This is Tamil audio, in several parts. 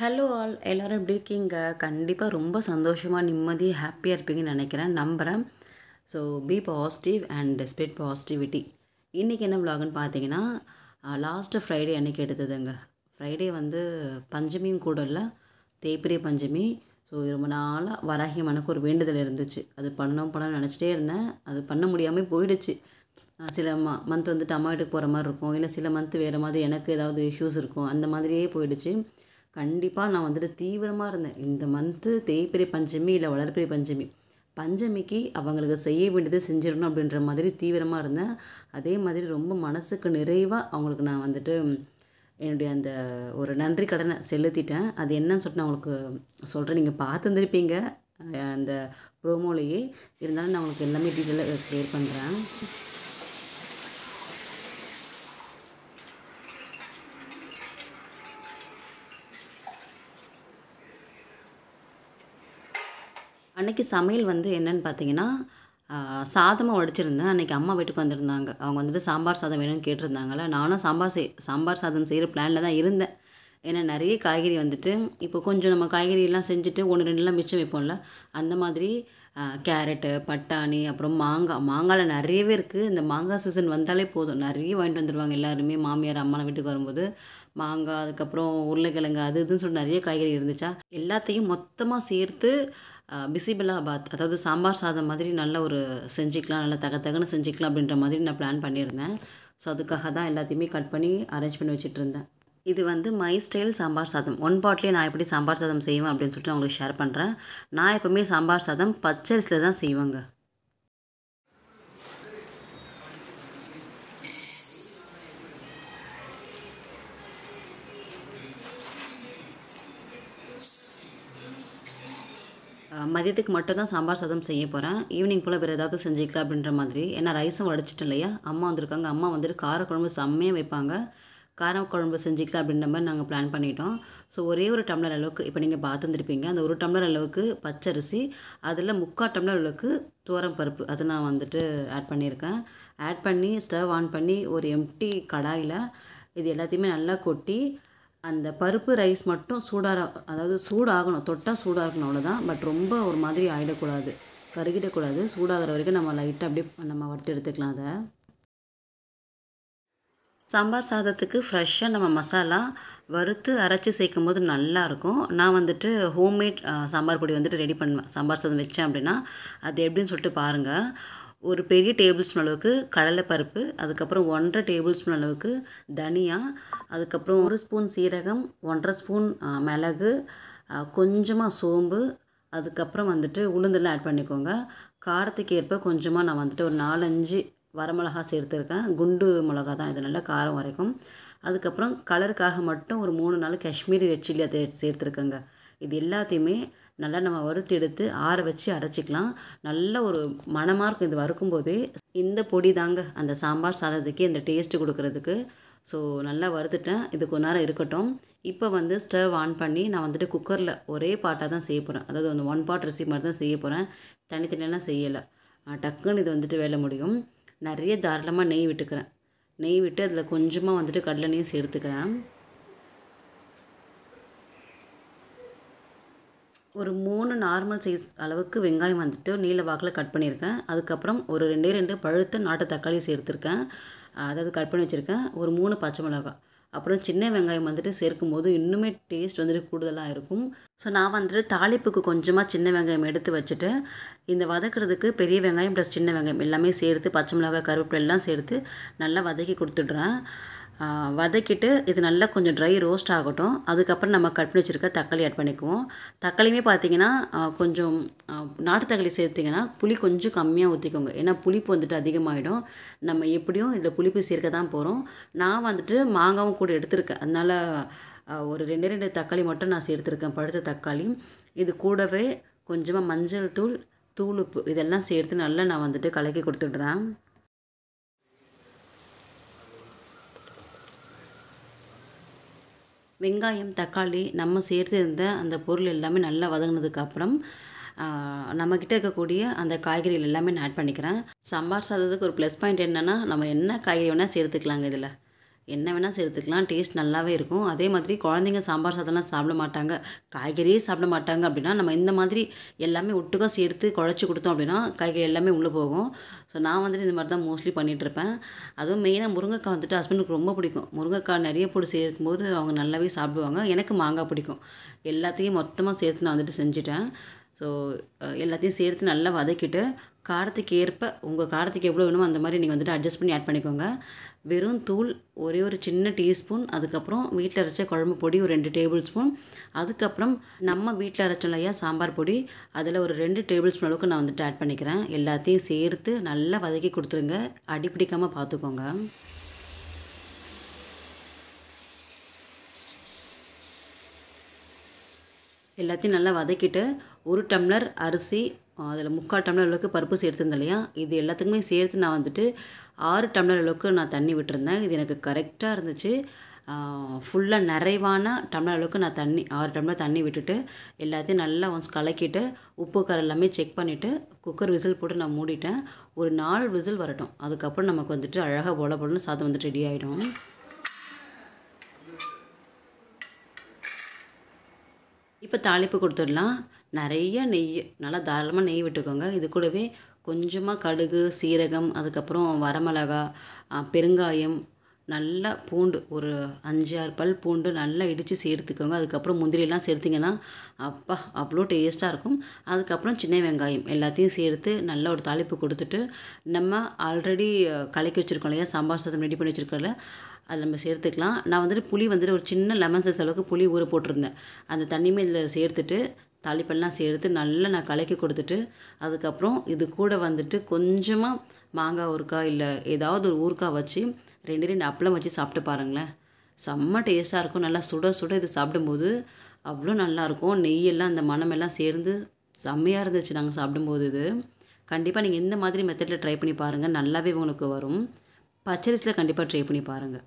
ஹலோ ஆல் எல்லோரும் எப்படி இருக்கீங்க கண்டிப்பாக ரொம்ப சந்தோஷமாக நிம்மதி ஹாப்பியாக இருப்பீங்கன்னு நினைக்கிறேன் நம்புகிறேன் so be positive and spirit positivity இன்றைக்கி என்ன விலாகுன்னு பார்த்தீங்கன்னா லாஸ்ட்டு ஃப்ரைடே அன்றைக்கி எடுத்ததுங்க ஃப்ரைடே வந்து பஞ்சமியும் கூட இல்லை தேய்பிரிய பஞ்சமி ஸோ ரொம்ப நாளாக வராகிய மனக்கு ஒரு வேண்டுதல் இருந்துச்சு அது பண்ணணும் பண்ணணும்னு நினச்சிட்டே இருந்தேன் அது பண்ண முடியாமல் போயிடுச்சு சில ம மந்த் வந்து வீட்டுக்கு போகிற மாதிரி இருக்கும் இல்லை சில மந்த் வேறு மாதிரி எனக்கு ஏதாவது இஷ்யூஸ் இருக்கும் அந்த மாதிரியே போயிடுச்சு கண்டிப்பாக நான் வந்துட்டு தீவிரமாக இருந்தேன் இந்த மந்த்து தேய்பிரி பஞ்சமி இல்லை வளர்பிரை பஞ்சமி பஞ்சமிக்கு அவங்களுக்கு செய்ய வேண்டியது செஞ்சிடணும் அப்படின்ற மாதிரி தீவிரமாக இருந்தேன் அதே மாதிரி ரொம்ப மனசுக்கு நிறைவாக அவங்களுக்கு நான் வந்துட்டு என்னுடைய அந்த ஒரு நன்றி கடனை செலுத்திட்டேன் அது என்னன்னு சொல்லிட்டு நான் உங்களுக்கு சொல்கிறேன் நீங்கள் பார்த்துருந்துருப்பீங்க அந்த ப்ரோமோலேயே இருந்தாலும் நான் உங்களுக்கு எல்லாமே டீட்டெயிலாக க்ளியர் பண்ணுறேன் அன்றைக்கி சமையல் வந்து என்னென்னு பார்த்தீங்கன்னா சாதமாக உடச்சிருந்தேன் அன்றைக்கி அம்மா வீட்டுக்கு வந்திருந்தாங்க அவங்க வந்துட்டு சாம்பார் சாதம் வேணும்னு கேட்டிருந்தாங்கள நானும் சாம்பார் செய் சாம்பார் சாதம் செய்கிற பிளானில் தான் இருந்தேன் ஏன்னா நிறைய காய்கறி வந்துட்டு இப்போ கொஞ்சம் நம்ம காய்கறியெல்லாம் செஞ்சுட்டு ஒன்று ரெண்டுலாம் மிச்சம் வைப்போம்ல அந்த மாதிரி கேரட்டு பட்டாணி அப்புறம் மாங்காய் மாங்காயில் நிறையவே இருக்குது இந்த மாங்காய் சீசன் வந்தாலே போதும் நிறைய வாங்கிட்டு வந்துடுவாங்க எல்லாருமே மாமியார் அம்மாலாம் வீட்டுக்கு வரும்போது மாங்காய் அதுக்கப்புறம் உருளைக்கிழங்கு அது இதுன்னு சொல்லிட்டு நிறைய காய்கறி இருந்துச்சா எல்லாத்தையும் மொத்தமாக சேர்த்து பிசிபிலாபாத் அதாவது சாம்பார் சாதம் மாதிரி நல்ல ஒரு செஞ்சுக்கலாம் நல்லா தக தகன்னு செஞ்சுக்கலாம் அப்படின்ற மாதிரி நான் பிளான் பண்ணியிருந்தேன் ஸோ அதுக்காக தான் எல்லாத்தையுமே கட் பண்ணி அரேஞ்ச் பண்ணி வச்சுட்டு இருந்தேன் இது வந்து மை ஸ்டைல் சாம்பார் சாதம் ஒன் பாட்லேயே நான் எப்படி சாம்பார் சாதம் செய்வேன் அப்படின்னு சொல்லிட்டு உங்களுக்கு ஷேர் பண்ணுறேன் நான் எப்போவுமே சாம்பார் சாதம் பச்சரிசில் தான் செய்வேங்க மதியத்துக்கு மட்டும்தான் சாம்பார் சாதம் செய்ய போகிறேன் ஈவினிங் போல் வேறு ஏதாவது செஞ்சுக்கலாம் அப்படின்ற மாதிரி ஏன்னா ரைஸும் வடிச்சிட்டேன் இல்லையா அம்மா வந்திருக்காங்க அம்மா வந்துட்டு கார குழம்பு செம்மையாக வைப்பாங்க காரம் குழம்பு செஞ்சுக்கலாம் அப்படின்ற மாதிரி நாங்கள் பிளான் பண்ணிட்டோம் ஸோ ஒரே ஒரு டம்ளர் அளவுக்கு இப்போ நீங்கள் பார்த்துருந்துருப்பீங்க அந்த ஒரு டம்ளர் அளவுக்கு பச்சரிசி அதில் முக்கால் டம்ளர் அளவுக்கு தோரம் பருப்பு அதை நான் வந்துட்டு ஆட் பண்ணியிருக்கேன் ஆட் பண்ணி ஸ்டவ் ஆன் பண்ணி ஒரு எம்டி கடாயில் இது எல்லாத்தையுமே நல்லா கொட்டி அந்த பருப்பு ரைஸ் மட்டும் சூடாக அதாவது சூடாகணும் தொட்டால் சூடாக இருக்கணும் அவ்வளோதான் பட் ரொம்ப ஒரு மாதிரி ஆகிடக்கூடாது கருகிடக்கூடாது சூடாகிற வரைக்கும் நம்ம லைட்டாக அப்படியே நம்ம வறுத்து எடுத்துக்கலாம் அதை சாம்பார் சாதத்துக்கு ஃப்ரெஷ்ஷாக நம்ம மசாலா வறுத்து அரைச்சி சேர்க்கும் போது நல்லாயிருக்கும் நான் வந்துட்டு ஹோம்மேட் சாம்பார் பொடி வந்துட்டு ரெடி பண்ணுவேன் சாம்பார் சாதம் வச்சேன் அப்படின்னா அது எப்படின்னு சொல்லிட்டு பாருங்கள் ஒரு பெரிய டேபிள் ஸ்பூன் அளவுக்கு கடலைப்பருப்பு அதுக்கப்புறம் ஒன்றரை டேபிள் ஸ்பூன் அளவுக்கு தனியா அதுக்கப்புறம் ஒரு ஸ்பூன் சீரகம் ஒன்றரை ஸ்பூன் மிளகு கொஞ்சமாக சோம்பு அதுக்கப்புறம் வந்துட்டு உளுந்தெல்லாம் ஆட் பண்ணிக்கோங்க காரத்துக்கு ஏற்ப கொஞ்சமாக நான் வந்துட்டு ஒரு நாலஞ்சு வரமிளகா சேர்த்துருக்கேன் குண்டு மிளகா தான் இது நல்லா காரம் வரைக்கும் அதுக்கப்புறம் கலருக்காக மட்டும் ஒரு மூணு நாள் காஷ்மீரி ரெட் சில்லி அதை சேர்த்துருக்கேங்க இது எல்லாத்தையுமே நல்லா நம்ம வறுத்து எடுத்து ஆற வச்சு அரைச்சிக்கலாம் நல்ல ஒரு மனமாக இருக்கும் இது வறுக்கும்போதே இந்த பொடி தாங்க அந்த சாம்பார் சாதத்துக்கு இந்த டேஸ்ட்டு கொடுக்குறதுக்கு ஸோ நல்லா வறுத்துட்டேன் இது கொஞ்ச நேரம் இருக்கட்டும் இப்போ வந்து ஸ்டவ் ஆன் பண்ணி நான் வந்துட்டு குக்கரில் ஒரே பாட்டாக தான் செய்ய போகிறேன் அதாவது ஒன்று ஒன் பாட் ரெசிபி மாதிரி தான் செய்ய போகிறேன் தனித்தனியெல்லாம் செய்யலை டக்குன்னு இது வந்துட்டு வேலை முடியும் நிறைய தாராளமாக நெய் விட்டுக்கிறேன் நெய் விட்டு அதில் கொஞ்சமாக வந்துட்டு கடலெண்ணையும் சேர்த்துக்கிறேன் ஒரு மூணு நார்மல் சைஸ் அளவுக்கு வெங்காயம் வந்துட்டு நீல வாக்கில் கட் பண்ணியிருக்கேன் அதுக்கப்புறம் ஒரு ரெண்டே ரெண்டு பழுத்த நாட்டு தக்காளி சேர்த்துருக்கேன் அதாவது கட் பண்ணி வச்சுருக்கேன் ஒரு மூணு பச்சை மிளகாய் அப்புறம் சின்ன வெங்காயம் வந்துட்டு சேர்க்கும் போது இன்னுமே டேஸ்ட் வந்துட்டு கூடுதலாக இருக்கும் ஸோ நான் வந்துட்டு தாளிப்புக்கு கொஞ்சமாக சின்ன வெங்காயம் எடுத்து வச்சுட்டு இந்த வதக்கிறதுக்கு பெரிய வெங்காயம் ப்ளஸ் சின்ன வெங்காயம் எல்லாமே சேர்த்து பச்சை மிளகாய் கருவேப்பிலை எல்லாம் சேர்த்து நல்லா வதக்கி கொடுத்துட்றேன் வதக்கிட்டு இது நல்லா கொஞ்சம் ட்ரை ரோஸ்ட் ஆகட்டும் அதுக்கப்புறம் நம்ம கட் பண்ணி வச்சுருக்க தக்காளி ஆட் பண்ணிக்குவோம் தக்காளியுமே பார்த்திங்கன்னா கொஞ்சம் நாட்டு தக்காளி சேர்த்திங்கன்னா புளி கொஞ்சம் கம்மியாக ஊற்றிக்கோங்க ஏன்னா புளிப்பு வந்துட்டு அதிகமாகிடும் நம்ம எப்படியும் இதில் புளிப்பு சேர்க்க தான் போகிறோம் நான் வந்துட்டு மாங்காவும் கூட எடுத்திருக்கேன் அதனால் ஒரு ரெண்டு ரெண்டு தக்காளி மட்டும் நான் சேர்த்துருக்கேன் பழுத்த தக்காளி இது கூடவே கொஞ்சமாக மஞ்சள் தூள் தூளுப்பு இதெல்லாம் சேர்த்து நல்லா நான் வந்துட்டு கலக்கி கொடுத்துட்றேன் வெங்காயம் தக்காளி நம்ம சேர்த்து இருந்த அந்த பொருள் எல்லாமே நல்லா வதங்கினதுக்கப்புறம் நம்மக்கிட்ட இருக்கக்கூடிய அந்த காய்கறிகள் எல்லாமே நான் ஆட் பண்ணிக்கிறேன் சம்பார் சாதத்துக்கு ஒரு ப்ளஸ் பாயிண்ட் என்னென்னா நம்ம என்ன காய்கறி வேணால் சேர்த்துக்கலாங்க இதில் என்ன வேணால் சேர்த்துக்கலாம் டேஸ்ட் நல்லாவே இருக்கும் அதே மாதிரி குழந்தைங்க சாம்பார் சாதம்லாம் சாப்பிட மாட்டாங்க காய்கறியே சாப்பிட மாட்டாங்க அப்படின்னா நம்ம இந்த மாதிரி எல்லாமே ஒட்டுக்கா சேர்த்து குழச்சி கொடுத்தோம் அப்படின்னா காய்கறி எல்லாமே உள்ளே போகும் ஸோ நான் வந்துட்டு இந்த மாதிரி தான் மோஸ்ட்லி பண்ணிகிட்ருப்பேன் அதுவும் மெயினாக முருங்கைக்காய் வந்துட்டு ஹஸ்பண்டுக்கு ரொம்ப பிடிக்கும் முருங்கைக்காய் நிறைய போட்டு சேர்க்கும்போது அவங்க நல்லாவே சாப்பிடுவாங்க எனக்கு மாங்காய் பிடிக்கும் எல்லாத்தையும் மொத்தமாக சேர்த்து நான் வந்துட்டு செஞ்சுட்டேன் ஸோ எல்லாத்தையும் சேர்த்து நல்லா வதக்கிட்டு காரத்துக்கு ஏற்ப உங்கள் காரத்துக்கு எவ்வளோ வேணுமோ அந்த மாதிரி நீங்கள் வந்துட்டு அட்ஜஸ்ட் பண்ணி ஆட் பண்ணிக்கோங்க வெறும் தூள் ஒரே ஒரு சின்ன டீஸ்பூன் அதுக்கப்புறம் வீட்டில் அரைச்ச குழம்பு பொடி ஒரு ரெண்டு டேபிள் ஸ்பூன் அதுக்கப்புறம் நம்ம வீட்டில் அரைச்சோம் இல்லையா சாம்பார் பொடி அதில் ஒரு ரெண்டு டேபிள் ஸ்பூன் அளவுக்கு நான் வந்துட்டு ஆட் பண்ணிக்கிறேன் எல்லாத்தையும் சேர்த்து நல்லா வதக்கி கொடுத்துருங்க அடிப்பிடிக்காமல் பார்த்துக்கோங்க எல்லாத்தையும் நல்லா வதக்கிட்டு ஒரு டம்ளர் அரிசி அதில் முக்கால் டம்ளர் அளவுக்கு பருப்பு சேர்த்துருந்த இல்லையா இது எல்லாத்துக்குமே சேர்த்து நான் வந்துட்டு ஆறு டம்ளர் அளவுக்கு நான் தண்ணி விட்டுருந்தேன் இது எனக்கு கரெக்டாக இருந்துச்சு ஃபுல்லாக நிறைவான டம்ளர் அளவுக்கு நான் தண்ணி ஆறு டம்ளர் தண்ணி விட்டுட்டு எல்லாத்தையும் நல்லா ஒன்ஸ் கலக்கிட்டு உப்பு கரை எல்லாமே செக் பண்ணிவிட்டு குக்கர் விசில் போட்டு நான் மூடிட்டேன் ஒரு நாலு விசில் வரட்டும் அதுக்கப்புறம் நமக்கு வந்துட்டு அழகாக போல போலன்னு சாதம் வந்துட்டு ரெடி ஆகிடும் இப்போ தாளிப்பு கொடுத்துடலாம் நிறைய நெய் நல்லா தாராளமாக நெய் விட்டுக்கோங்க இது கூடவே கொஞ்சமாக கடுகு சீரகம் அதுக்கப்புறம் வரமிளகா பெருங்காயம் நல்லா பூண்டு ஒரு அஞ்சு ஆறு பல் பூண்டு நல்லா இடித்து சேர்த்துக்கோங்க அதுக்கப்புறம் முந்திரியெல்லாம் சேர்த்திங்கன்னா அப்பா அவ்வளோ டேஸ்ட்டாக இருக்கும் அதுக்கப்புறம் சின்ன வெங்காயம் எல்லாத்தையும் சேர்த்து நல்லா ஒரு தாளிப்பு கொடுத்துட்டு நம்ம ஆல்ரெடி கலக்கி வச்சுருக்கோம் இல்லையா சாம்பார் சாதம் ரெடி பண்ணி வச்சுருக்கோம்ல அதில் நம்ம சேர்த்துக்கலாம் நான் வந்துட்டு புளி வந்துட்டு ஒரு சின்ன லெமன் சைஸ் அளவுக்கு புளி ஊற போட்டிருந்தேன் அந்த தண்ணியுமே இதில் சேர்த்துட்டு தாளிப்பெல்லாம் சேர்த்து நல்லா நான் கலக்கி கொடுத்துட்டு அதுக்கப்புறம் இது கூட வந்துட்டு கொஞ்சமாக மாங்காய் ஊறுக்காய் இல்லை ஏதாவது ஒரு ஊறுக்காய் வச்சு ரெண்டு ரெண்டு அப்பளம் வச்சு சாப்பிட்டு பாருங்களேன் செம்ம டேஸ்ட்டாக இருக்கும் நல்லா சுட சுட இது சாப்பிடும்போது அவ்வளோ நல்லாயிருக்கும் நெய்யெல்லாம் அந்த மனமெல்லாம் சேர்ந்து செம்மையாக இருந்துச்சு நாங்கள் சாப்பிடும்போது இது கண்டிப்பாக நீங்கள் இந்த மாதிரி மெத்தடில் ட்ரை பண்ணி பாருங்கள் நல்லாவே உங்களுக்கு வரும் பச்சரிசியில் கண்டிப்பாக ட்ரை பண்ணி பாருங்கள்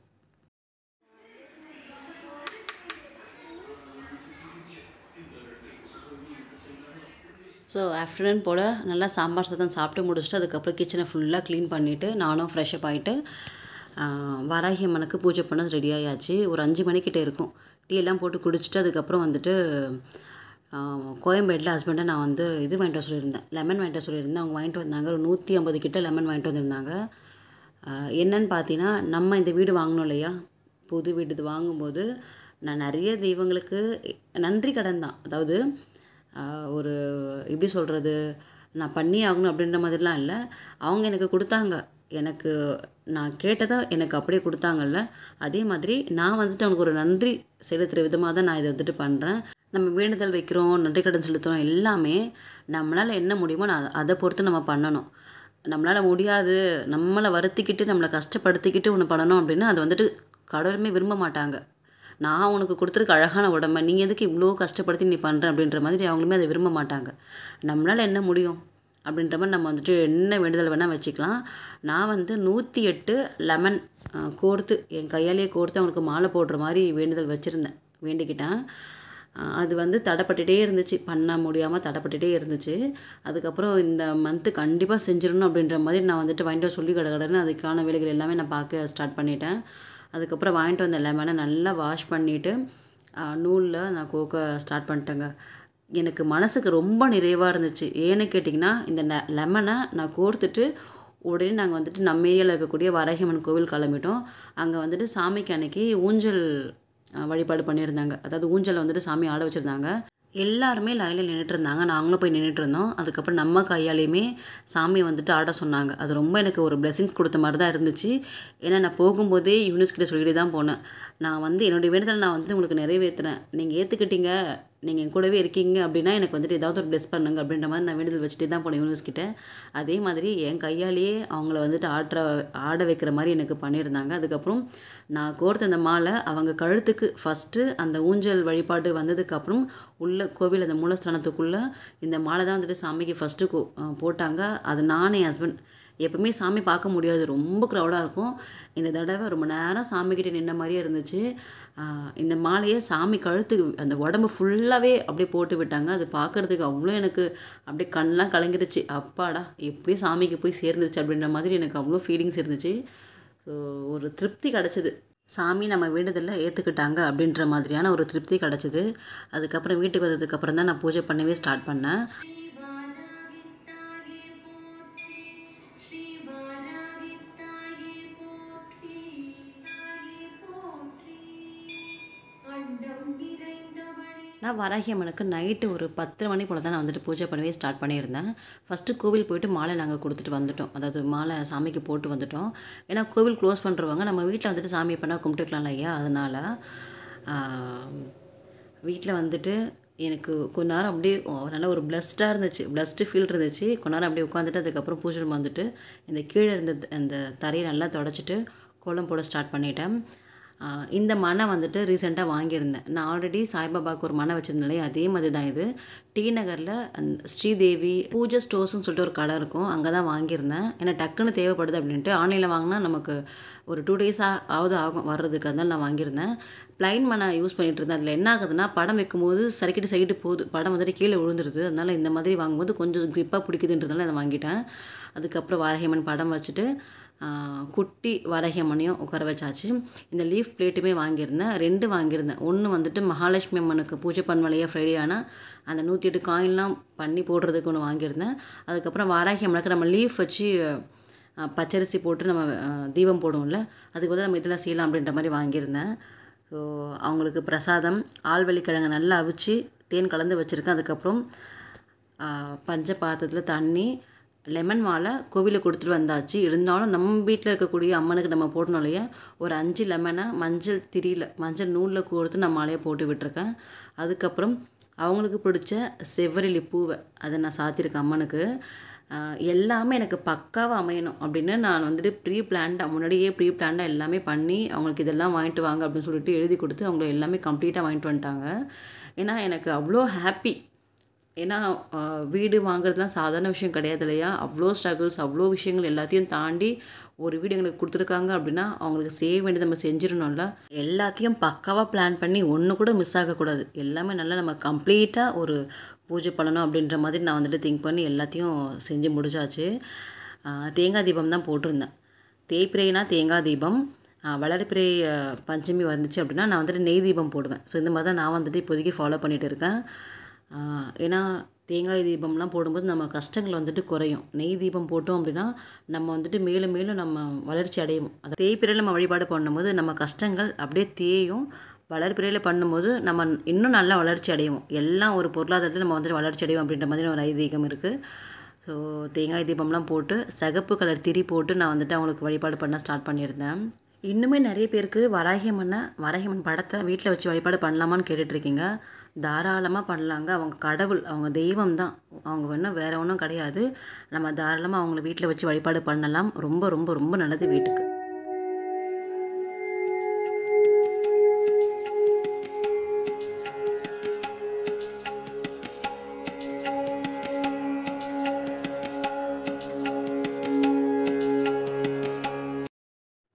ஸோ ஆஃப்டர்நூன் போல் நல்லா சாம்பார் சாதம் சாப்பிட்டு முடிச்சுட்டு அதுக்கப்புறம் கிச்சனை ஃபுல்லாக க்ளீன் பண்ணிவிட்டு நானும் ஃப்ரெஷ்ஷப் ஆகிட்டு வராகி அம்மனுக்கு பூஜை பண்ண ஆகியாச்சு ஒரு அஞ்சு மணிக்கிட்ட இருக்கும் டீ எல்லாம் போட்டு குடிச்சிட்டு அதுக்கப்புறம் வந்துட்டு கோயம்பேட்டில் ஹஸ்பண்டை நான் வந்து இது வாங்கிட்டு சொல்லியிருந்தேன் லெமன் வாங்கிட்டு சொல்லியிருந்தேன் அவங்க வாங்கிட்டு வந்தாங்க ஒரு நூற்றி ஐம்பது கிட்ட லெமன் வாங்கிட்டு வந்திருந்தாங்க என்னன்னு பார்த்தீங்கன்னா நம்ம இந்த வீடு வாங்கினோம் இல்லையா புது வீடு இது வாங்கும்போது நான் நிறைய தெய்வங்களுக்கு நன்றி கடன் தான் அதாவது ஒரு எப்படி சொல்கிறது நான் பண்ணி ஆகணும் அப்படின்ற மாதிரிலாம் இல்லை அவங்க எனக்கு கொடுத்தாங்க எனக்கு நான் கேட்டதை எனக்கு அப்படியே கொடுத்தாங்கல்ல அதே மாதிரி நான் வந்துட்டு அவனுக்கு ஒரு நன்றி செலுத்துகிற விதமாக தான் நான் இதை வந்துட்டு பண்ணுறேன் நம்ம வேண்டுதல் வைக்கிறோம் நன்றி கடன் செலுத்துகிறோம் எல்லாமே நம்மளால் என்ன முடியுமோ நான் அதை பொறுத்து நம்ம பண்ணணும் நம்மளால் முடியாது நம்மளை வருத்திக்கிட்டு நம்மளை கஷ்டப்படுத்திக்கிட்டு ஒன்று பண்ணணும் அப்படின்னா அது வந்துட்டு கடவுளுமே விரும்ப மாட்டாங்க நான் உனக்கு கொடுத்துருக்க அழகான உடம்பை நீ எதுக்கு இவ்வளோ கஷ்டப்படுத்தி நீ பண்ணுற அப்படின்ற மாதிரி அவங்களுமே அதை விரும்ப மாட்டாங்க நம்மளால் என்ன முடியும் அப்படின்ற மாதிரி நம்ம வந்துட்டு என்ன வேண்டுதல் வேணால் வச்சுக்கலாம் நான் வந்து நூற்றி எட்டு லெமன் கோர்த்து என் கையாலேயே கோர்த்து அவனுக்கு மாலை போடுற மாதிரி வேண்டுதல் வச்சுருந்தேன் வேண்டிக்கிட்டேன் அது வந்து தடைப்பட்டுகிட்டே இருந்துச்சு பண்ண முடியாமல் தடைப்பட்டுகிட்டே இருந்துச்சு அதுக்கப்புறம் இந்த மந்த்து கண்டிப்பாக செஞ்சிடணும் அப்படின்ற மாதிரி நான் வந்துட்டு வாங்கிட்டு சொல்லி கடை கடைன்னு அதுக்கான வேலைகள் எல்லாமே நான் பார்க்க ஸ்டார்ட் பண்ணிட்டேன் அதுக்கப்புறம் வாங்கிட்டு வந்த லெமனை நல்லா வாஷ் பண்ணிவிட்டு நூலில் நான் கோக்க ஸ்டார்ட் பண்ணிட்டேங்க எனக்கு மனசுக்கு ரொம்ப நிறைவாக இருந்துச்சு ஏன்னு கேட்டிங்கன்னா இந்த லெமனை நான் கோர்த்துட்டு உடனே நாங்கள் வந்துட்டு நம்ம ஏரியாவில் இருக்கக்கூடிய வரகிமன் கோவில் கிளம்பிட்டோம் அங்கே வந்துட்டு சாமிக்கு அன்னைக்கு ஊஞ்சல் வழிபாடு பண்ணியிருந்தாங்க அதாவது ஊஞ்சலில் வந்துட்டு சாமி ஆட வச்சுருந்தாங்க எல்லாருமே லைனில் நின்றுட்டு இருந்தாங்க நாங்களும் போய் நின்றுட்டு இருந்தோம் அதுக்கப்புறம் நம்ம கையாலேயுமே சாமியை வந்துட்டு ஆட சொன்னாங்க அது ரொம்ப எனக்கு ஒரு பிளெஸிங்ஸ் கொடுத்த மாதிரி தான் இருந்துச்சு ஏன்னா நான் போகும்போதே யூனிஸ்கிட்ட சொல்லிட்டு தான் போனேன் நான் வந்து என்னுடைய வேண்டுதல் நான் வந்து உங்களுக்கு நிறைவேற்றுறேன் நீங்கள் ஏற்றுக்கிட்டீங்க நீங்கள் என் கூடவே இருக்கீங்க அப்படின்னா எனக்கு வந்துட்டு ஏதாவது ஒரு ப்ளெஸ் பண்ணுங்க அப்படின்ற மாதிரி நான் வேண்டுதல் வச்சுட்டு தான் போன யூனிவர்ஸ்கிட்ட அதே மாதிரி என் கையாலேயே அவங்கள வந்துட்டு ஆடுற ஆட வைக்கிற மாதிரி எனக்கு பண்ணியிருந்தாங்க அதுக்கப்புறம் நான் கோர்த்த அந்த மாலை அவங்க கழுத்துக்கு ஃபஸ்ட்டு அந்த ஊஞ்சல் வழிபாடு வந்ததுக்கப்புறம் உள்ள கோவில் அந்த மூலஸ்தானத்துக்குள்ளே இந்த மாலை தான் வந்துட்டு சாமிக்கு ஃபஸ்ட்டு போட்டாங்க அது நான் என் ஹஸ்பண்ட் எப்பவுமே சாமி பார்க்க முடியாது ரொம்ப க்ரௌடாக இருக்கும் இந்த தடவை ரொம்ப நேரம் சாமிக்கிட்ட நின்ன மாதிரியே இருந்துச்சு இந்த மாலையை சாமி கழுத்துக்கு அந்த உடம்பு ஃபுல்லாகவே அப்படியே போட்டு விட்டாங்க அது பார்க்குறதுக்கு அவ்வளோ எனக்கு அப்படியே கண்ணெலாம் கலங்கிருச்சு அப்பாடா எப்படியும் சாமிக்கு போய் சேர்ந்துருச்சு அப்படின்ற மாதிரி எனக்கு அவ்வளோ ஃபீலிங்ஸ் இருந்துச்சு ஸோ ஒரு திருப்தி கிடச்சிது சாமி நம்ம வேண்டுதலில் ஏற்றுக்கிட்டாங்க அப்படின்ற மாதிரியான ஒரு திருப்தி கிடச்சிது அதுக்கப்புறம் வீட்டுக்கு வந்ததுக்கப்புறம் தான் நான் பூஜை பண்ணவே ஸ்டார்ட் பண்ணேன் நான் வராகி அம்மனுக்கு நைட்டு ஒரு பத்து மணி போல் தான் நான் வந்துட்டு பூஜை பண்ணவே ஸ்டார்ட் பண்ணியிருந்தேன் ஃபஸ்ட்டு கோவில் போயிட்டு மாலை நாங்கள் கொடுத்துட்டு வந்துட்டோம் அதாவது மாலை சாமிக்கு போட்டு வந்துட்டோம் ஏன்னா கோவில் க்ளோஸ் பண்ணுறவங்க நம்ம வீட்டில் வந்துட்டு சாமியை பண்ணால் கும்பிட்டுக்கலாம் இல்லையா அதனால் வீட்டில் வந்துட்டு எனக்கு கொஞ்ச நேரம் அப்படியே நல்ல ஒரு ப்ளஸ்டாக இருந்துச்சு ப்ளஸ்ட்டு ஃபீல் இருந்துச்சு கொஞ்ச நேரம் அப்படியே உட்காந்துட்டு அதுக்கப்புறம் பூஜை வந்துட்டு இந்த கீழே இருந்த அந்த தரையை நல்லா தொடச்சிட்டு கோலம் போட ஸ்டார்ட் பண்ணிட்டேன் இந்த மனை வந்துட்டு ரீசெண்டாக வாங்கியிருந்தேன் நான் ஆல்ரெடி சாய்பாபாவுக்கு ஒரு மனை வச்சுருந்தேன் அதே மாதிரி தான் இது டி நகரில் அந்த ஸ்ரீதேவி பூஜை ஸ்டோர்ஸ்னு சொல்லிட்டு ஒரு கடை இருக்கும் அங்கே தான் வாங்கியிருந்தேன் ஏன்னா டக்குன்னு தேவைப்படுது அப்படின்ட்டு ஆன்லைனில் வாங்கினா நமக்கு ஒரு டூ டேஸாக ஆகுது ஆகும் வர்றதுக்கு அதனால நான் வாங்கியிருந்தேன் ப்ளைன் மனை யூஸ் பண்ணிகிட்டு இருந்தேன் அதில் என்ன ஆகுதுன்னா படம் வைக்கும்போது சரிக்கிட்டு சைக்கிட்டு போகுது படம் வந்துட்டு கீழே விழுந்துருது அதனால் இந்த மாதிரி வாங்கும்போது கொஞ்சம் க்ரிப்பாக பிடிக்குதுன்றதுனால அதை வாங்கிட்டேன் அதுக்கப்புறம் வாரஹேமன் படம் வச்சுட்டு குட்டி வரைகம்மனையும் உட்கார வச்சாச்சு இந்த லீஃப் பிளேட்டுமே வாங்கியிருந்தேன் ரெண்டு வாங்கியிருந்தேன் ஒன்று வந்துட்டு மகாலட்சுமி அம்மனுக்கு பூஜை பண்ணலையே ஃப்ரைடே ஆனால் அந்த நூற்றி எட்டு காயின்லாம் பண்ணி போடுறதுக்கு ஒன்று வாங்கியிருந்தேன் அதுக்கப்புறம் வாராகி அம்மனுக்கு நம்ம லீஃப் வச்சு பச்சரிசி போட்டு நம்ம தீபம் போடுவோம்ல அதுக்கு வந்து நம்ம இதெல்லாம் செய்யலாம் அப்படின்ற மாதிரி வாங்கியிருந்தேன் ஸோ அவங்களுக்கு பிரசாதம் ஆழ்வெளிக்கிழங்கு நல்லா அவிச்சு தேன் கலந்து வச்சுருக்கேன் அதுக்கப்புறம் பஞ்ச பாத்திரத்தில் தண்ணி லெமன் மாலை கோவிலில் கொடுத்துட்டு வந்தாச்சு இருந்தாலும் நம்ம வீட்டில் இருக்கக்கூடிய அம்மனுக்கு நம்ம போட்டணும் இல்லையா ஒரு அஞ்சு லெமனை மஞ்சள் திரியில் மஞ்சள் நூலில் கோர்த்து நான் மாலையை போட்டு விட்டுருக்கேன் அதுக்கப்புறம் அவங்களுக்கு பிடிச்ச செவ்வரளி பூவை அதை நான் சாத்தியிருக்கேன் அம்மனுக்கு எல்லாமே எனக்கு பக்காவாக அமையணும் அப்படின்னு நான் வந்துட்டு ப்ரீ பிளான்டாக முன்னாடியே ப்ரீ பிளான்டாக எல்லாமே பண்ணி அவங்களுக்கு இதெல்லாம் வாங்கிட்டு வாங்க அப்படின்னு சொல்லிட்டு எழுதி கொடுத்து அவங்கள எல்லாமே கம்ப்ளீட்டாக வாங்கிட்டு வந்துட்டாங்க ஏன்னா எனக்கு அவ்வளோ ஹாப்பி ஏன்னா வீடு வாங்குறதுலாம் சாதாரண விஷயம் கிடையாது இல்லையா அவ்வளோ ஸ்ட்ரகிள்ஸ் அவ்வளோ விஷயங்கள் எல்லாத்தையும் தாண்டி ஒரு வீடு எங்களுக்கு கொடுத்துருக்காங்க அப்படின்னா அவங்களுக்கு செய்ய வேண்டியது நம்ம செஞ்சிடணும்ல எல்லாத்தையும் பக்காவாக பிளான் பண்ணி ஒன்று கூட மிஸ் ஆகக்கூடாது எல்லாமே நல்லா நம்ம கம்ப்ளீட்டாக ஒரு பூஜை பண்ணணும் அப்படின்ற மாதிரி நான் வந்துட்டு திங்க் பண்ணி எல்லாத்தையும் செஞ்சு முடிச்சாச்சு தேங்காய் தீபம் தான் போட்டிருந்தேன் தேய்பிரைனா தேங்காய் தீபம் வளர்பிரை பஞ்சமி வந்துச்சு அப்படின்னா நான் வந்துட்டு நெய் தீபம் போடுவேன் ஸோ இந்த மாதிரி தான் நான் வந்துட்டு இப்போதைக்கு ஃபாலோ பண்ணிகிட்டு இருக்கேன் ஏன்னா தேங்காய் தீபம்லாம் போடும்போது நம்ம கஷ்டங்கள் வந்துட்டு குறையும் நெய் தீபம் போட்டோம் அப்படின்னா நம்ம வந்துட்டு மேலும் மேலும் நம்ம வளர்ச்சி அடையும் அதை தேய்பிரையில் நம்ம வழிபாடு பண்ணும்போது நம்ம கஷ்டங்கள் அப்படியே தேயும் வளர்ப்பிரையில் பண்ணும்போது நம்ம இன்னும் நல்லா வளர்ச்சி அடைவோம் எல்லாம் ஒரு பொருளாதாரத்தில் நம்ம வந்துட்டு வளர்ச்சி அடைவோம் அப்படின்ற மாதிரி ஒரு ஐதீகம் இருக்குது ஸோ தேங்காய் தீபம்லாம் போட்டு சகப்பு கலர் திரி போட்டு நான் வந்துட்டு அவங்களுக்கு வழிபாடு பண்ண ஸ்டார்ட் பண்ணியிருந்தேன் இன்னுமே நிறைய பேருக்கு வராகியம்மனை வராகியம்மன் படத்தை வீட்டில் வச்சு வழிபாடு பண்ணலாமான்னு கேட்டுட்ருக்கீங்க தாராளமாக பண்ணலாங்க அவங்க கடவுள் அவங்க தெய்வம் தான் அவங்க வேணால் வேறு ஒன்றும் கிடையாது நம்ம தாராளமாக அவங்கள வீட்டில் வச்சு வழிபாடு பண்ணலாம் ரொம்ப ரொம்ப ரொம்ப நல்லது வீட்டுக்கு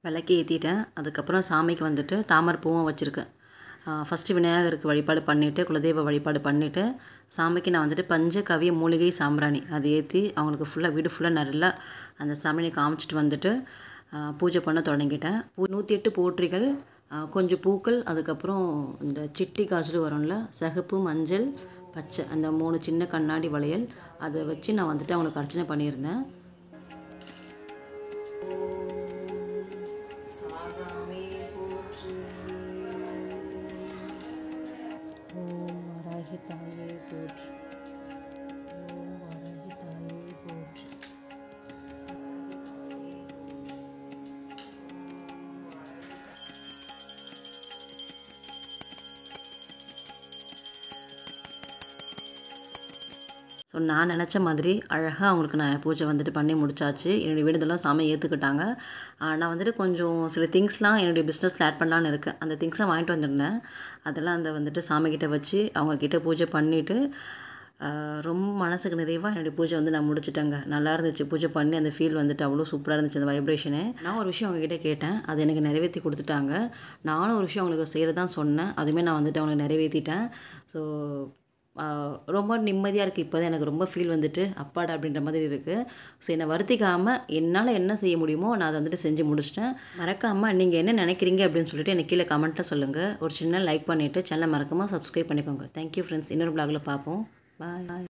விளக்கி ஏற்றிட்டேன் அதுக்கப்புறம் சாமிக்கு வந்துட்டு தாமரை பூவும் வச்சுருக்கேன் ஃபஸ்ட்டு விநாயகருக்கு வழிபாடு பண்ணிவிட்டு குலதெய்வ வழிபாடு பண்ணிவிட்டு சாமிக்கு நான் வந்துட்டு பஞ்ச கவிய மூலிகை சாம்பிராணி அதை ஏற்றி அவங்களுக்கு ஃபுல்லாக வீடு ஃபுல்லாக நல்லா அந்த சாமியை காமிச்சிட்டு வந்துட்டு பூஜை பண்ண தொடங்கிட்டேன் நூற்றி எட்டு போற்றிகள் கொஞ்சம் பூக்கள் அதுக்கப்புறம் இந்த சிட்டி காய்ச்சல் வரும்ல சகப்பு மஞ்சள் பச்சை அந்த மூணு சின்ன கண்ணாடி வளையல் அதை வச்சு நான் வந்துட்டு அவங்களுக்கு அர்ச்சனை பண்ணியிருந்தேன் ஸோ நான் நினச்ச மாதிரி அழகாக அவங்களுக்கு நான் பூஜை வந்துட்டு பண்ணி முடிச்சாச்சு என்னுடைய வீடுதெல்லாம் சாமி ஏற்றுக்கிட்டாங்க நான் வந்துட்டு கொஞ்சம் சில திங்ஸ்லாம் என்னுடைய பிஸ்னஸில் ஆட் பண்ணலான்னு இருக்கேன் அந்த திங்ஸ்லாம் வாங்கிட்டு வந்திருந்தேன் அதெல்லாம் அந்த வந்துட்டு சாமிக்கிட்ட வச்சு அவங்கக்கிட்ட பூஜை பண்ணிவிட்டு ரொம்ப மனசுக்கு நிறைவாக என்னுடைய பூஜை வந்து நான் முடிச்சிட்டேங்க நல்லா இருந்துச்சு பூஜை பண்ணி அந்த ஃபீல் வந்துட்டு அவ்வளோ சூப்பராக இருந்துச்சு அந்த வைப்ரேஷனு நான் ஒரு விஷயம் அவங்ககிட்ட கேட்டேன் அது எனக்கு நிறைவேற்றி கொடுத்துட்டாங்க நானும் ஒரு விஷயம் அவங்களுக்கு செய்கிறதான் சொன்னேன் அதுவுமே நான் வந்துட்டு அவங்களுக்கு நிறைவேற்றிட்டேன் ஸோ ரொம்ப நிம்மதியாக இருக்குது இப்போ தான் எனக்கு ரொம்ப ஃபீல் வந்துட்டு அப்பாடா அப்படின்ற மாதிரி இருக்குது ஸோ என்னை வருத்திக்காமல் என்னால் என்ன செய்ய முடியுமோ நான் அதை வந்துட்டு செஞ்சு முடிச்சிட்டேன் மறக்காமல் நீங்கள் என்ன நினைக்கிறீங்க அப்படின்னு சொல்லிட்டு எனக்கு கீழே கமெண்ட்டில் சொல்லுங்கள் ஒரு சின்ன லைக் பண்ணிவிட்டு சேனலை மறக்காமல் சப்ஸ்கிரைப் பண்ணிக்கோங்க தேங்க்யூ ஃப்ரெண்ட்ஸ் இன்னொரு பிளாகில் பார்ப்போம் பாய்